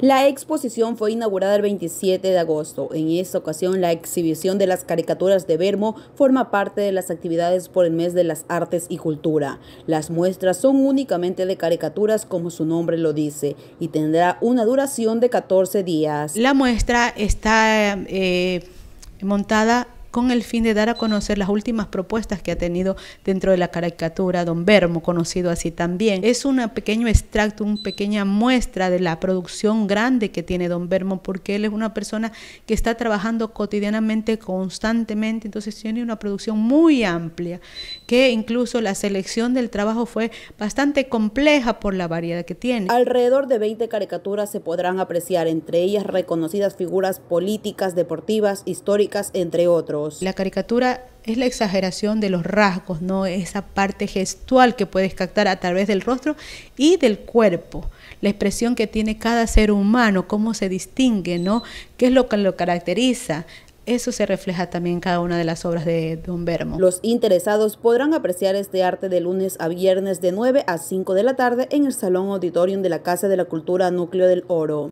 La exposición fue inaugurada el 27 de agosto. En esta ocasión, la exhibición de las caricaturas de Bermo forma parte de las actividades por el mes de las artes y cultura. Las muestras son únicamente de caricaturas como su nombre lo dice y tendrá una duración de 14 días. La muestra está eh, montada con el fin de dar a conocer las últimas propuestas que ha tenido dentro de la caricatura Don Bermo, conocido así también. Es un pequeño extracto, una pequeña muestra de la producción grande que tiene Don Bermo, porque él es una persona que está trabajando cotidianamente, constantemente, entonces tiene una producción muy amplia que incluso la selección del trabajo fue bastante compleja por la variedad que tiene. Alrededor de 20 caricaturas se podrán apreciar, entre ellas reconocidas figuras políticas, deportivas, históricas, entre otros. La caricatura es la exageración de los rasgos, no esa parte gestual que puedes captar a través del rostro y del cuerpo, la expresión que tiene cada ser humano, cómo se distingue, ¿no? ¿Qué es lo que lo caracteriza? Eso se refleja también en cada una de las obras de Don Bermo. Los interesados podrán apreciar este arte de lunes a viernes de 9 a 5 de la tarde en el Salón Auditorium de la Casa de la Cultura Núcleo del Oro.